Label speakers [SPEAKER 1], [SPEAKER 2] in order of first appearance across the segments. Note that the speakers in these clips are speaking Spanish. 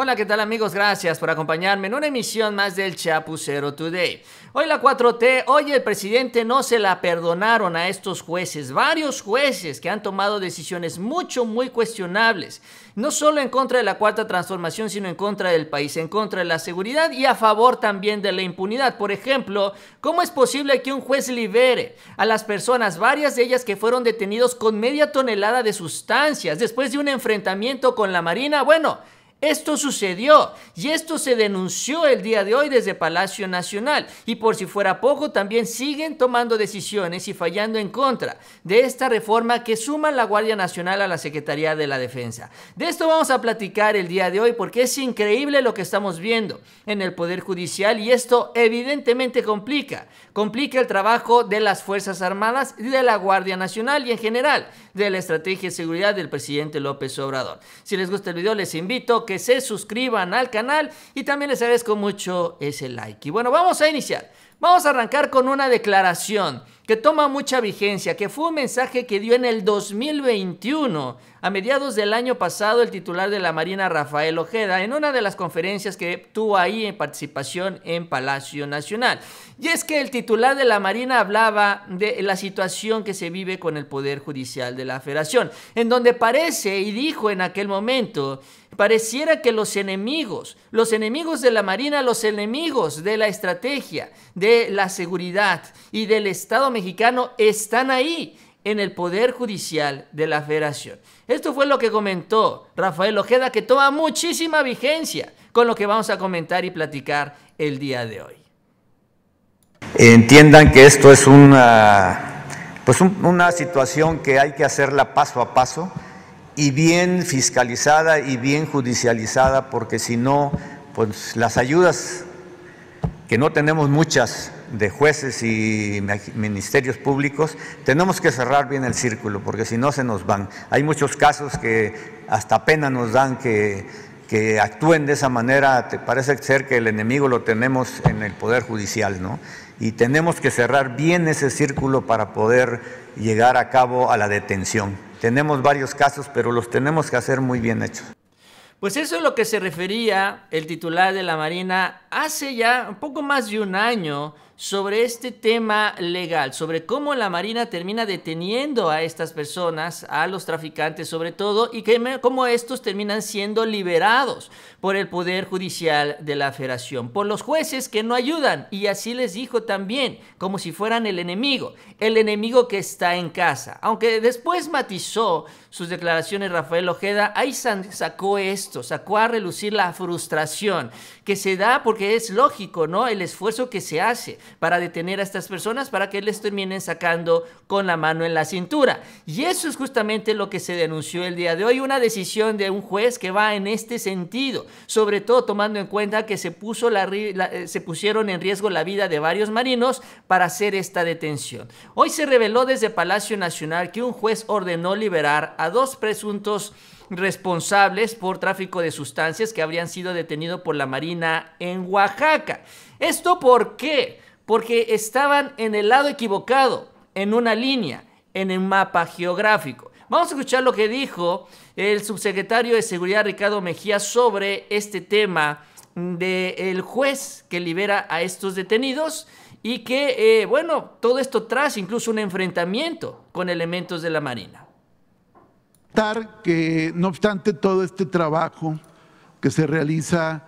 [SPEAKER 1] Hola, ¿qué tal amigos? Gracias por acompañarme en una emisión más del Chapucero Today. Hoy la 4T, hoy el presidente no se la perdonaron a estos jueces, varios jueces que han tomado decisiones mucho, muy cuestionables, no solo en contra de la cuarta transformación, sino en contra del país, en contra de la seguridad y a favor también de la impunidad. Por ejemplo, ¿cómo es posible que un juez libere a las personas, varias de ellas que fueron detenidos con media tonelada de sustancias después de un enfrentamiento con la Marina? Bueno, esto sucedió y esto se denunció el día de hoy desde Palacio Nacional y por si fuera poco también siguen tomando decisiones y fallando en contra de esta reforma que suma la Guardia Nacional a la Secretaría de la Defensa. De esto vamos a platicar el día de hoy porque es increíble lo que estamos viendo en el Poder Judicial y esto evidentemente complica, complica el trabajo de las Fuerzas Armadas y de la Guardia Nacional y en general de la estrategia de seguridad del presidente López Obrador. Si les gusta el video, les invito a que se suscriban al canal y también les agradezco mucho ese like. Y bueno, vamos a iniciar. Vamos a arrancar con una declaración que toma mucha vigencia, que fue un mensaje que dio en el 2021. A mediados del año pasado, el titular de la Marina, Rafael Ojeda, en una de las conferencias que tuvo ahí en participación en Palacio Nacional. Y es que el titular de la Marina hablaba de la situación que se vive con el Poder Judicial de la Federación, en donde parece, y dijo en aquel momento, pareciera que los enemigos, los enemigos de la Marina, los enemigos de la estrategia, de la seguridad y del Estado mexicano están ahí en el Poder Judicial de la Federación. Esto fue lo que comentó Rafael Ojeda, que toma muchísima vigencia con lo que vamos a comentar y platicar el día de hoy.
[SPEAKER 2] Entiendan que esto es una, pues una situación que hay que hacerla paso a paso y bien fiscalizada y bien judicializada, porque si no, pues las ayudas, que no tenemos muchas, de jueces y ministerios públicos, tenemos que cerrar bien el círculo, porque si no se nos van. Hay muchos casos que hasta pena nos dan que, actúen de esa manera, te parece ser que el enemigo lo tenemos en el Poder Judicial, ¿no? Y tenemos que cerrar bien ese círculo para poder llegar a cabo a la detención. Tenemos varios casos, pero los tenemos que hacer muy bien hechos.
[SPEAKER 1] Pues eso es lo que se refería el titular de la Marina hace ya un poco más de un año sobre este tema legal, sobre cómo la Marina termina deteniendo a estas personas, a los traficantes sobre todo, y que, cómo estos terminan siendo liberados por el Poder Judicial de la Federación, por los jueces que no ayudan, y así les dijo también, como si fueran el enemigo, el enemigo que está en casa. Aunque después matizó sus declaraciones Rafael Ojeda, ahí sacó esto, sacó a relucir la frustración que se da porque es lógico, ¿no? El esfuerzo que se hace para detener a estas personas para que les terminen sacando con la mano en la cintura. Y eso es justamente lo que se denunció el día de hoy, una decisión de un juez que va en este sentido, sobre todo tomando en cuenta que se, puso la, eh, se pusieron en riesgo la vida de varios marinos para hacer esta detención. Hoy se reveló desde Palacio Nacional que un juez ordenó liberar a dos presuntos responsables por tráfico de sustancias que habrían sido detenidos por la Marina en Oaxaca. ¿Esto por qué? porque estaban en el lado equivocado, en una línea, en el mapa geográfico. Vamos a escuchar lo que dijo el subsecretario de Seguridad Ricardo Mejía sobre este tema del juez que libera a estos detenidos y que, eh, bueno, todo esto tras incluso un enfrentamiento con elementos de la Marina.
[SPEAKER 3] Que no obstante todo este trabajo que se realiza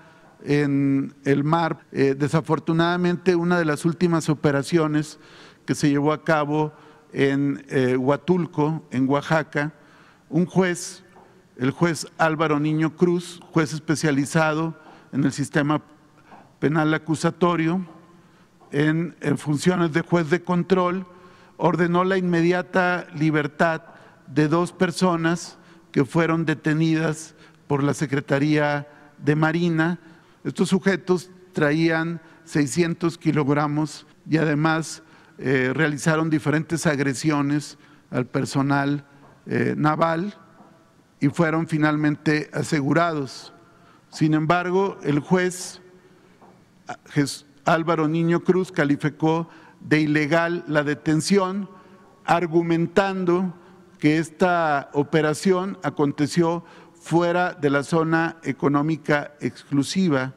[SPEAKER 3] en el mar. Eh, desafortunadamente, una de las últimas operaciones que se llevó a cabo en eh, Huatulco, en Oaxaca, un juez, el juez Álvaro Niño Cruz, juez especializado en el sistema penal acusatorio, en funciones de juez de control, ordenó la inmediata libertad de dos personas que fueron detenidas por la Secretaría de Marina estos sujetos traían 600 kilogramos y además eh, realizaron diferentes agresiones al personal eh, naval y fueron finalmente asegurados. Sin embargo, el juez Álvaro Niño Cruz calificó de ilegal la detención, argumentando que esta operación aconteció fuera de la zona económica exclusiva,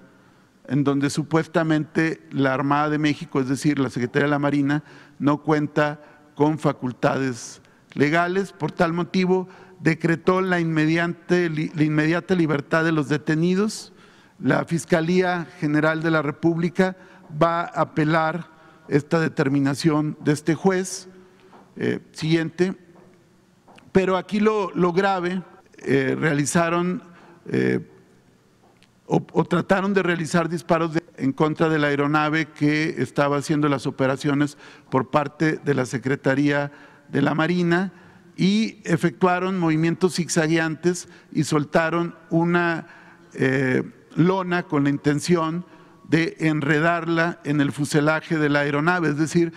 [SPEAKER 3] en donde supuestamente la Armada de México, es decir, la Secretaría de la Marina, no cuenta con facultades legales. Por tal motivo, decretó la, inmediata libertad de los detenidos. La Fiscalía General de la República va a apelar esta determinación de este juez. Eh, siguiente. Pero aquí lo grave eh, realizaron eh, o, trataron de realizar disparos en contra de la aeronave que estaba haciendo las operaciones por parte de la Secretaría de la Marina y efectuaron movimientos zigzagueantes y soltaron una eh, lona con la intención de enredarla en el fuselaje de la aeronave, es decir,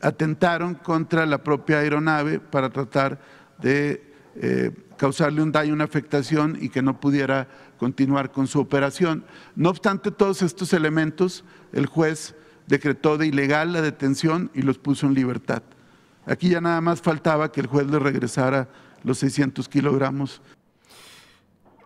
[SPEAKER 3] atentaron contra la propia aeronave para tratar de eh, causarle un daño, una afectación y que no pudiera continuar con su operación. No obstante todos estos elementos, el juez decretó de ilegal la detención y los puso en libertad. Aquí ya nada más faltaba que el juez le regresara los 600 kilogramos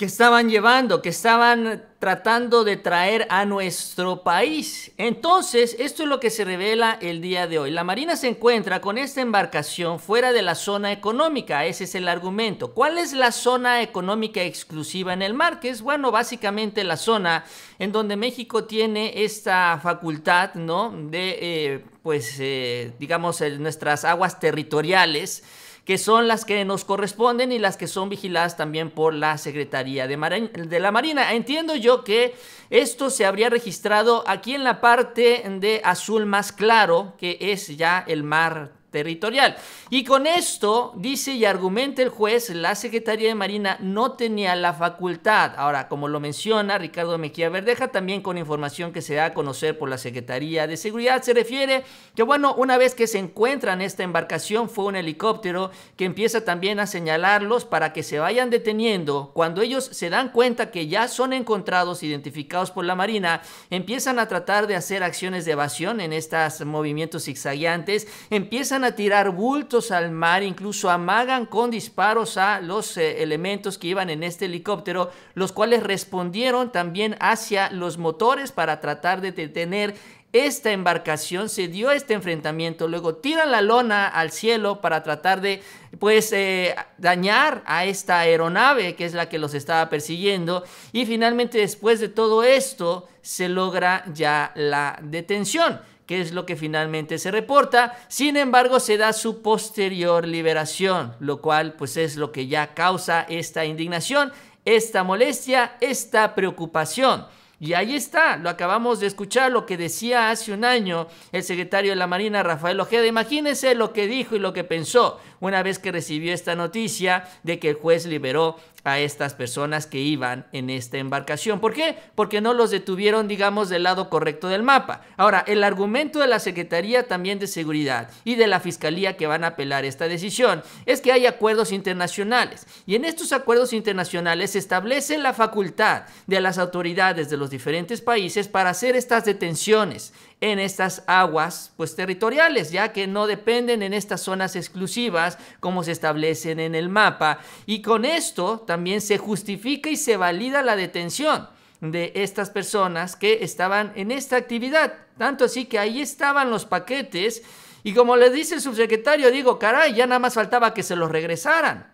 [SPEAKER 1] que estaban llevando, que estaban tratando de traer a nuestro país. Entonces, esto es lo que se revela el día de hoy. La Marina se encuentra con esta embarcación fuera de la zona económica, ese es el argumento. ¿Cuál es la zona económica exclusiva en el mar? Que es, bueno, básicamente la zona en donde México tiene esta facultad, ¿no? De, eh, pues, eh, digamos, nuestras aguas territoriales que son las que nos corresponden y las que son vigiladas también por la Secretaría de, la Marina. Entiendo yo que esto se habría registrado aquí en la parte de azul más claro, que es ya el mar territorial. Y con esto, dice y argumenta el juez, la Secretaría de Marina no tenía la facultad. Ahora, como lo menciona Ricardo Mejía Verdeja, también con información que se da a conocer por la Secretaría de Seguridad, se refiere que, bueno, una vez que se encuentran esta embarcación, fue un helicóptero que empieza también a señalarlos para que se vayan deteniendo. Cuando ellos se dan cuenta que ya son encontrados, identificados por la Marina, empiezan a tratar de hacer acciones de evasión en estos movimientos zigzagueantes, empiezan a tirar bultos al mar, incluso amagan con disparos a los eh, elementos que iban en este helicóptero, los cuales respondieron también hacia los motores para tratar de detener esta embarcación, se dio este enfrentamiento, luego tiran la lona al cielo para tratar de pues eh, dañar a esta aeronave que es la que los estaba persiguiendo y finalmente después de todo esto se logra ya la detención que es lo que finalmente se reporta. Sin embargo, se da su posterior liberación, lo cual pues es lo que ya causa esta indignación, esta molestia, esta preocupación. Y ahí está, lo acabamos de escuchar, lo que decía hace un año el secretario de la Marina, Rafael Ojeda. Imagínense lo que dijo y lo que pensó una vez que recibió esta noticia de que el juez liberó a estas personas que iban en esta embarcación. ¿Por qué? Porque no los detuvieron, digamos, del lado correcto del mapa. Ahora, el argumento de la Secretaría también de Seguridad y de la Fiscalía que van a apelar esta decisión es que hay acuerdos internacionales y en estos acuerdos internacionales se establece la facultad de las autoridades de los diferentes países para hacer estas detenciones en estas aguas pues territoriales, ya que no dependen en estas zonas exclusivas como se establecen en el mapa y con esto también se justifica y se valida la detención de estas personas que estaban en esta actividad. Tanto así que ahí estaban los paquetes y como le dice el subsecretario, digo, caray, ya nada más faltaba que se los regresaran,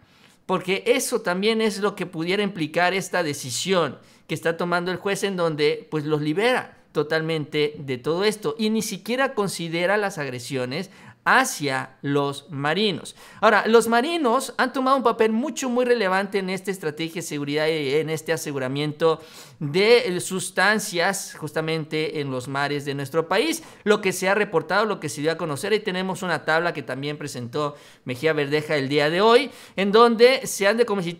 [SPEAKER 1] porque eso también es lo que pudiera implicar esta decisión que está tomando el juez en donde pues los libera totalmente de todo esto y ni siquiera considera las agresiones hacia los marinos. Ahora, los marinos han tomado un papel mucho, muy relevante en esta estrategia de seguridad y en este aseguramiento de sustancias justamente en los mares de nuestro país. Lo que se ha reportado, lo que se dio a conocer, y tenemos una tabla que también presentó Mejía Verdeja el día de hoy, en donde se han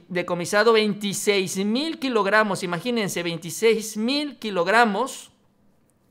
[SPEAKER 1] decomisado 26 mil kilogramos, imagínense, 26 mil kilogramos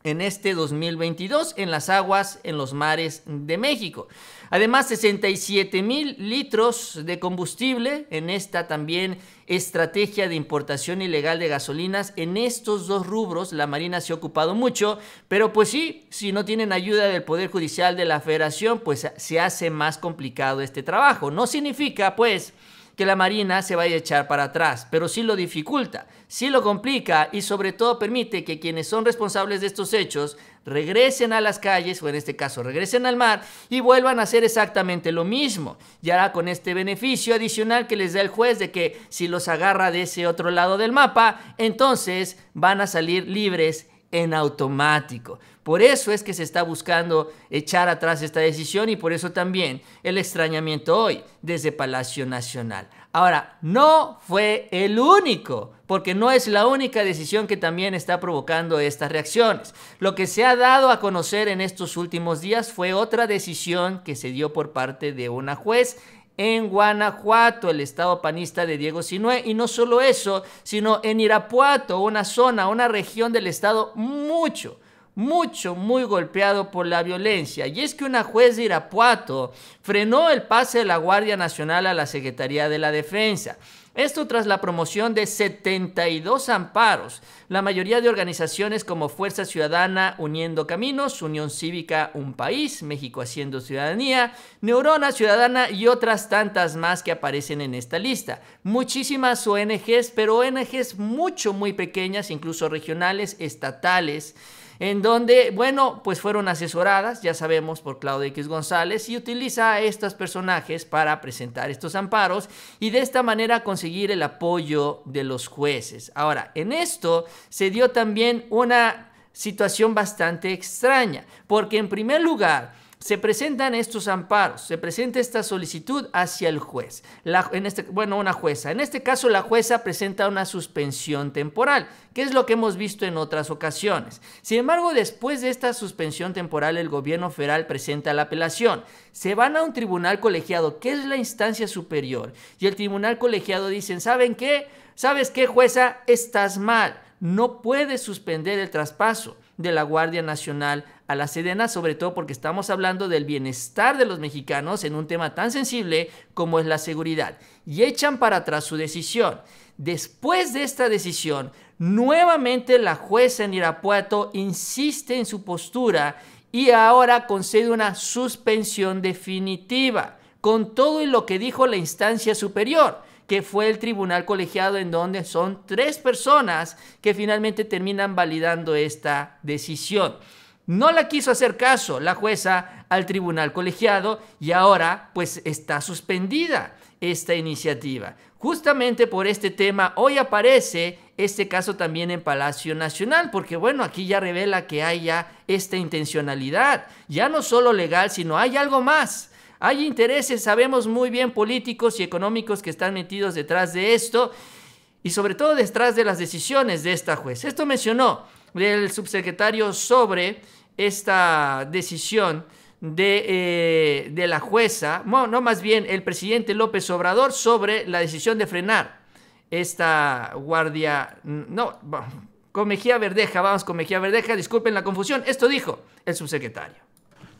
[SPEAKER 1] en este 2022 en las aguas, en los mares de México. Además, 67 mil litros de combustible en esta también estrategia de importación ilegal de gasolinas. En estos dos rubros la Marina se ha ocupado mucho, pero pues sí, si no tienen ayuda del Poder Judicial de la Federación, pues se hace más complicado este trabajo. No significa pues que la Marina se vaya a echar para atrás, pero sí lo dificulta, sí lo complica y sobre todo permite que quienes son responsables de estos hechos regresen a las calles, o en este caso regresen al mar, y vuelvan a hacer exactamente lo mismo. Y con este beneficio adicional que les da el juez de que si los agarra de ese otro lado del mapa, entonces van a salir libres en automático. Por eso es que se está buscando echar atrás esta decisión y por eso también el extrañamiento hoy desde Palacio Nacional. Ahora, no fue el único, porque no es la única decisión que también está provocando estas reacciones. Lo que se ha dado a conocer en estos últimos días fue otra decisión que se dio por parte de una juez en Guanajuato, el estado panista de Diego Sinué, Y no solo eso, sino en Irapuato, una zona, una región del estado mucho mucho, muy golpeado por la violencia. Y es que una juez de Irapuato frenó el pase de la Guardia Nacional a la Secretaría de la Defensa. Esto tras la promoción de 72 amparos, la mayoría de organizaciones como Fuerza Ciudadana Uniendo Caminos, Unión Cívica Un País, México Haciendo Ciudadanía, Neurona Ciudadana y otras tantas más que aparecen en esta lista. Muchísimas ONGs, pero ONGs mucho, muy pequeñas, incluso regionales, estatales en donde, bueno, pues fueron asesoradas, ya sabemos, por Claudio X González, y utiliza a estos personajes para presentar estos amparos y de esta manera conseguir el apoyo de los jueces. Ahora, en esto se dio también una situación bastante extraña, porque en primer lugar, se presentan estos amparos, se presenta esta solicitud hacia el juez, en este, bueno, una jueza. En este caso, la jueza presenta una suspensión temporal, que es lo que hemos visto en otras ocasiones. Sin embargo, después de esta suspensión temporal, el gobierno federal presenta la apelación. Se van a un tribunal colegiado, que es la instancia superior, y el tribunal colegiado dicen, ¿saben qué? ¿Sabes qué, jueza? Estás mal, no puedes suspender el traspaso de la Guardia Nacional a la Sedena, sobre todo porque estamos hablando del bienestar de los mexicanos en un tema tan sensible como es la seguridad. Y echan para atrás su decisión. Después de esta decisión, nuevamente la jueza en Irapuato insiste en su postura y ahora concede una suspensión definitiva, con todo y lo que dijo la instancia superior que fue el tribunal colegiado en donde son tres personas que finalmente terminan validando esta decisión. No la quiso hacer caso la jueza al tribunal colegiado y ahora pues está suspendida esta iniciativa. Justamente por este tema hoy aparece este caso también en Palacio Nacional, porque bueno, aquí ya revela que hay ya esta intencionalidad, ya no solo legal, sino hay algo más. Hay intereses, sabemos muy bien, políticos y económicos que están metidos detrás de esto y sobre todo detrás de las decisiones de esta juez. Esto mencionó el subsecretario sobre esta decisión de, eh, de la jueza, no, no más bien el presidente López Obrador sobre la decisión de frenar esta guardia, no, con Mejía Verdeja, vamos con Mejía Verdeja, disculpen la confusión, esto dijo el subsecretario.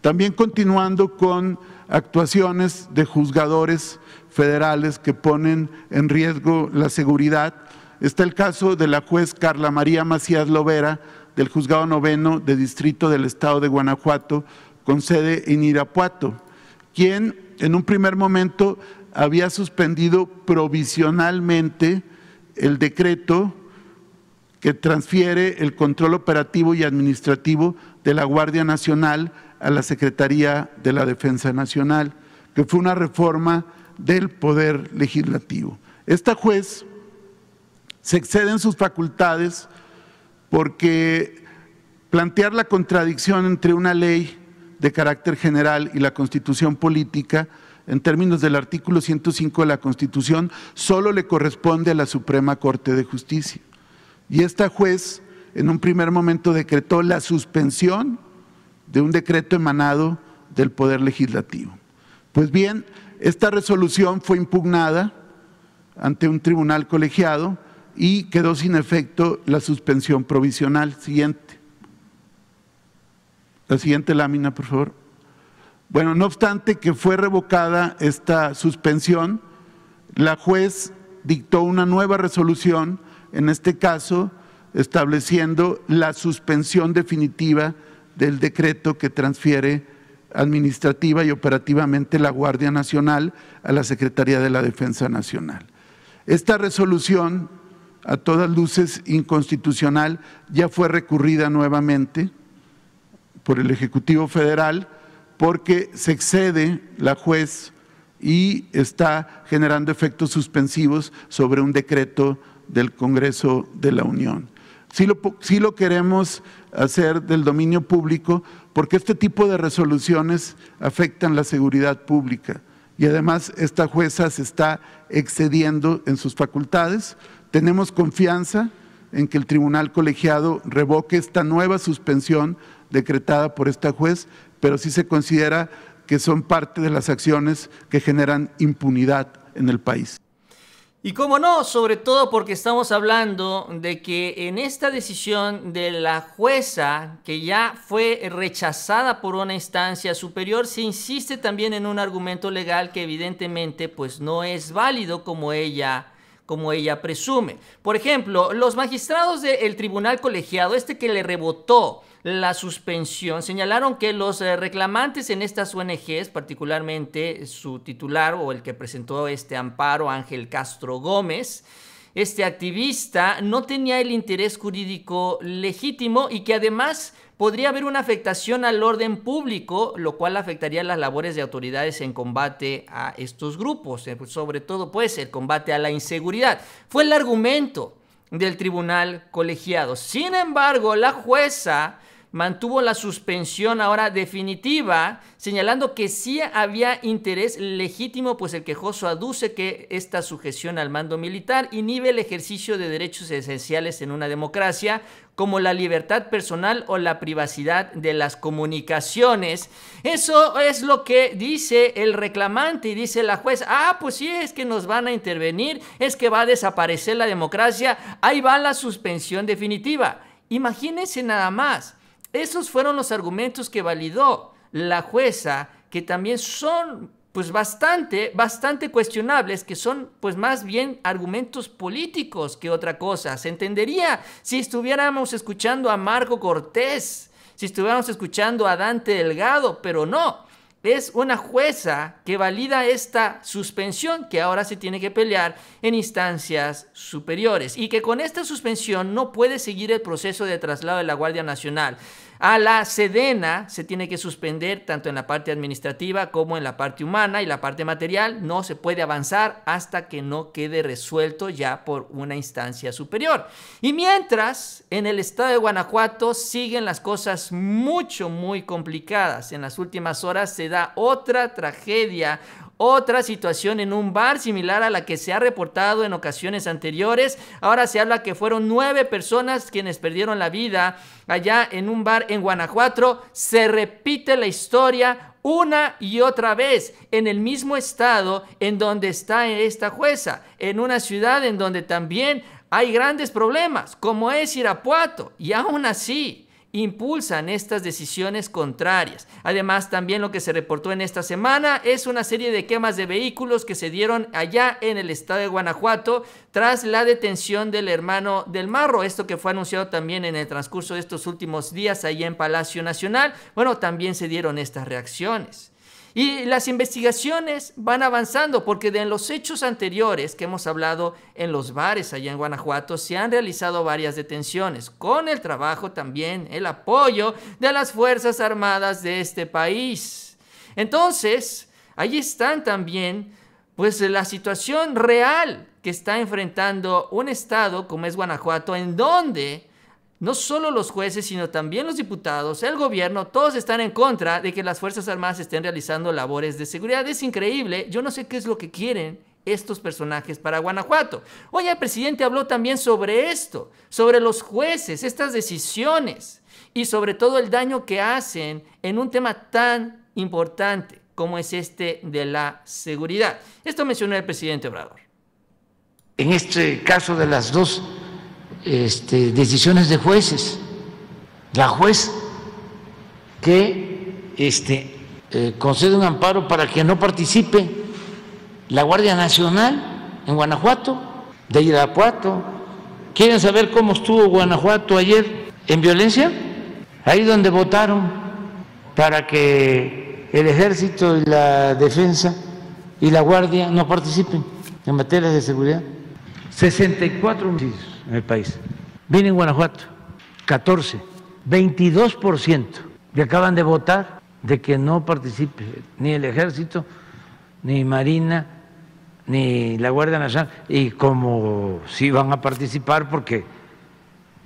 [SPEAKER 3] También continuando con actuaciones de juzgadores federales que ponen en riesgo la seguridad. Está el caso de la juez Carla María Macías Lovera, del Juzgado Noveno de Distrito del Estado de Guanajuato, con sede en Irapuato, quien en un primer momento había suspendido provisionalmente el decreto que transfiere el control operativo y administrativo de la Guardia Nacional a la Secretaría de la Defensa Nacional, que fue una reforma del Poder Legislativo. Esta juez se excede en sus facultades porque plantear la contradicción entre una ley de carácter general y la constitución política, en términos del artículo 105 de la Constitución, solo le corresponde a la Suprema Corte de Justicia. Y esta juez en un primer momento decretó la suspensión de un decreto emanado del Poder Legislativo. Pues bien, esta resolución fue impugnada ante un tribunal colegiado y quedó sin efecto la suspensión provisional. Siguiente. La siguiente lámina, por favor. Bueno, no obstante que fue revocada esta suspensión, la juez dictó una nueva resolución, en este caso estableciendo la suspensión definitiva del decreto que transfiere administrativa y operativamente la Guardia Nacional a la Secretaría de la Defensa Nacional. Esta resolución, a todas luces inconstitucional, ya fue recurrida nuevamente por el Ejecutivo Federal porque se excede la juez y está generando efectos suspensivos sobre un decreto del Congreso de la Unión. Sí lo, queremos hacer del dominio público porque este tipo de resoluciones afectan la seguridad pública y además esta jueza se está excediendo en sus facultades. Tenemos confianza en que el tribunal colegiado revoque esta nueva suspensión decretada por esta juez, pero sí se considera que son parte de las acciones que generan impunidad en el país.
[SPEAKER 1] Y cómo no, sobre todo porque estamos hablando de que en esta decisión de la jueza, que ya fue rechazada por una instancia superior, se insiste también en un argumento legal que evidentemente pues no es válido como ella como ella presume. Por ejemplo, los magistrados del tribunal colegiado, este que le rebotó la suspensión, señalaron que los eh, reclamantes en estas ONGs, particularmente su titular o el que presentó este amparo, Ángel Castro Gómez, este activista no tenía el interés jurídico legítimo y que además podría haber una afectación al orden público, lo cual afectaría las labores de autoridades en combate a estos grupos, eh, pues, sobre todo pues el combate a la inseguridad. Fue el argumento del tribunal colegiado. Sin embargo, la jueza mantuvo la suspensión ahora definitiva, señalando que sí había interés legítimo, pues el quejoso aduce que esta sujeción al mando militar inhibe el ejercicio de derechos esenciales en una democracia, como la libertad personal o la privacidad de las comunicaciones. Eso es lo que dice el reclamante y dice la juez, ah, pues sí, es que nos van a intervenir, es que va a desaparecer la democracia, ahí va la suspensión definitiva. Imagínense nada más. Esos fueron los argumentos que validó la jueza, que también son pues bastante, bastante cuestionables, que son pues más bien argumentos políticos que otra cosa. Se entendería si estuviéramos escuchando a Marco Cortés, si estuviéramos escuchando a Dante Delgado, pero no. Es una jueza que valida esta suspensión que ahora se tiene que pelear en instancias superiores y que con esta suspensión no puede seguir el proceso de traslado de la Guardia Nacional. A la Sedena se tiene que suspender tanto en la parte administrativa como en la parte humana y la parte material. No se puede avanzar hasta que no quede resuelto ya por una instancia superior. Y mientras, en el estado de Guanajuato siguen las cosas mucho, muy complicadas. En las últimas horas se da otra tragedia, otra situación en un bar similar a la que se ha reportado en ocasiones anteriores. Ahora se habla que fueron nueve personas quienes perdieron la vida allá en un bar en Guanajuato. Se repite la historia una y otra vez en el mismo estado en donde está esta jueza, en una ciudad en donde también hay grandes problemas, como es Irapuato. Y aún así, impulsan estas decisiones contrarias. Además, también lo que se reportó en esta semana es una serie de quemas de vehículos que se dieron allá en el estado de Guanajuato tras la detención del hermano del Marro, esto que fue anunciado también en el transcurso de estos últimos días ahí en Palacio Nacional. Bueno, también se dieron estas reacciones. Y las investigaciones van avanzando porque de los hechos anteriores que hemos hablado en los bares allá en Guanajuato se han realizado varias detenciones con el trabajo también, el apoyo de las Fuerzas Armadas de este país. Entonces, ahí están también pues la situación real que está enfrentando un estado como es Guanajuato en donde no solo los jueces, sino también los diputados, el gobierno, todos están en contra de que las Fuerzas Armadas estén realizando labores de seguridad. Es increíble, yo no sé qué es lo que quieren estos personajes para Guanajuato. Hoy el presidente habló también sobre esto, sobre los jueces, estas decisiones y sobre todo el daño que hacen en un tema tan importante como es este de la seguridad. Esto mencionó el presidente Obrador.
[SPEAKER 2] En este caso de las dos este, decisiones de jueces. La juez que este, eh, concede un amparo para que no participe la Guardia Nacional en Guanajuato, de Irapuato. ¿Quieren saber cómo estuvo Guanajuato ayer en violencia? Ahí donde votaron para que el ejército y la defensa y la guardia no participen en materia de seguridad. 64 homicidios en el país. Viene en Guanajuato, 14, 22% y acaban de votar de que no participe ni el ejército, ni Marina, ni la Guardia Nacional, y como si van a participar porque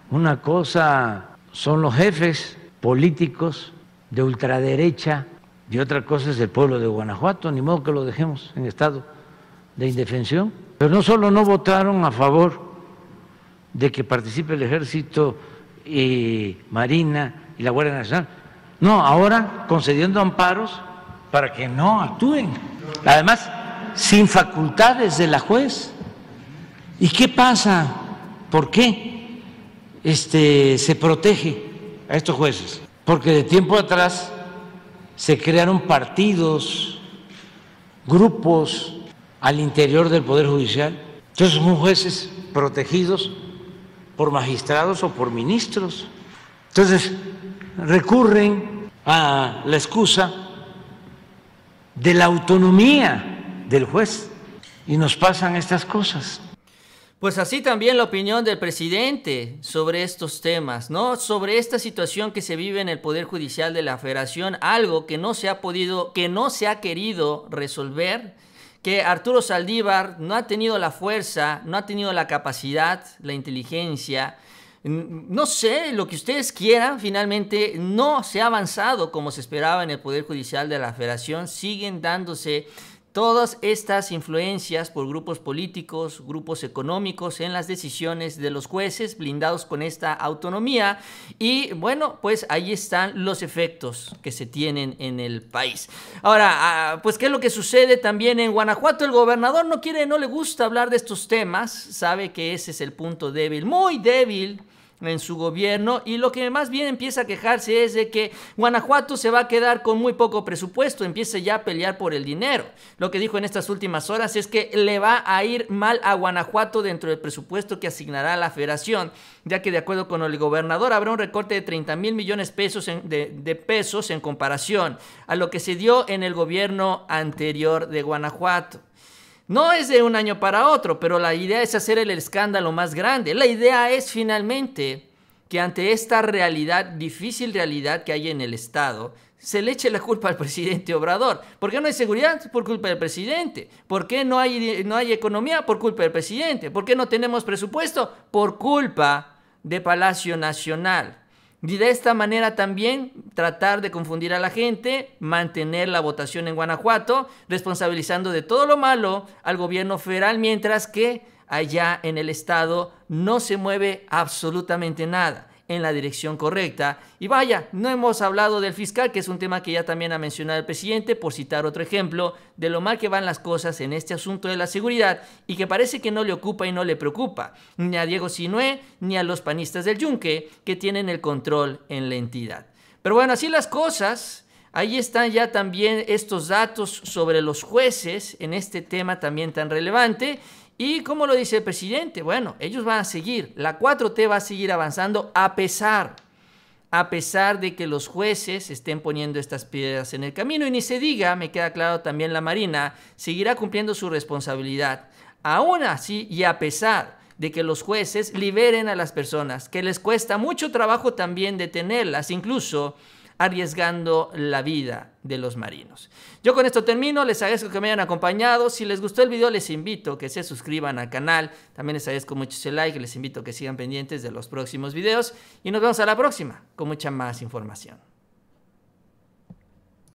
[SPEAKER 2] una cosa son los jefes políticos de ultraderecha y otra cosa es el pueblo de Guanajuato, ni modo que lo dejemos en estado de indefensión. Pero no solo no votaron a favor de que participe el ejército y Marina y la Guardia Nacional, no, ahora concediendo amparos para que no actúen. Además, sin facultades de la juez. ¿Y qué pasa? ¿Por qué este, se protege a estos jueces? Porque de tiempo atrás se crearon partidos, grupos al interior del Poder Judicial. Entonces son jueces protegidos por magistrados o por ministros. Entonces recurren a la excusa de la autonomía del juez y nos pasan estas cosas.
[SPEAKER 1] Pues así también la opinión del presidente sobre estos temas, ¿no? Sobre esta situación que se vive en el Poder Judicial de la Federación, algo que no se ha podido, que no se ha querido resolver que Arturo Saldívar no ha tenido la fuerza, no ha tenido la capacidad, la inteligencia, no sé, lo que ustedes quieran, finalmente no se ha avanzado como se esperaba en el Poder Judicial de la Federación, siguen dándose Todas estas influencias por grupos políticos, grupos económicos en las decisiones de los jueces blindados con esta autonomía y bueno, pues ahí están los efectos que se tienen en el país. Ahora, ah, pues qué es lo que sucede también en Guanajuato, el gobernador no quiere, no le gusta hablar de estos temas, sabe que ese es el punto débil, muy débil en su gobierno y lo que más bien empieza a quejarse es de que Guanajuato se va a quedar con muy poco presupuesto, empiece ya a pelear por el dinero. Lo que dijo en estas últimas horas es que le va a ir mal a Guanajuato dentro del presupuesto que asignará la federación, ya que de acuerdo con el gobernador habrá un recorte de 30 mil millones de pesos en comparación a lo que se dio en el gobierno anterior de Guanajuato. No es de un año para otro, pero la idea es hacer el escándalo más grande. La idea es finalmente que ante esta realidad, difícil realidad que hay en el Estado, se le eche la culpa al presidente Obrador. ¿Por qué no hay seguridad? Por culpa del presidente. ¿Por qué no hay, no hay economía? Por culpa del presidente. ¿Por qué no tenemos presupuesto? Por culpa de Palacio Nacional. Y de esta manera también tratar de confundir a la gente, mantener la votación en Guanajuato, responsabilizando de todo lo malo al gobierno federal, mientras que allá en el estado no se mueve absolutamente nada en la dirección correcta. Y vaya, no hemos hablado del fiscal, que es un tema que ya también ha mencionado el presidente, por citar otro ejemplo de lo mal que van las cosas en este asunto de la seguridad y que parece que no le ocupa y no le preocupa ni a Diego Sinue ni a los panistas del Yunque, que tienen el control en la entidad. Pero bueno, así las cosas. Ahí están ya también estos datos sobre los jueces en este tema también tan relevante. ¿Y cómo lo dice el presidente? Bueno, ellos van a seguir, la 4T va a seguir avanzando a pesar, a pesar de que los jueces estén poniendo estas piedras en el camino. Y ni se diga, me queda claro también la Marina, seguirá cumpliendo su responsabilidad. Aún así y a pesar de que los jueces liberen a las personas, que les cuesta mucho trabajo también detenerlas, incluso arriesgando la vida de los marinos. Yo con esto termino, les agradezco que me hayan acompañado, si les gustó el video les invito a que se suscriban al canal, también les agradezco mucho ese like, les invito a que sigan pendientes de los próximos videos y nos vemos a la próxima con mucha más información.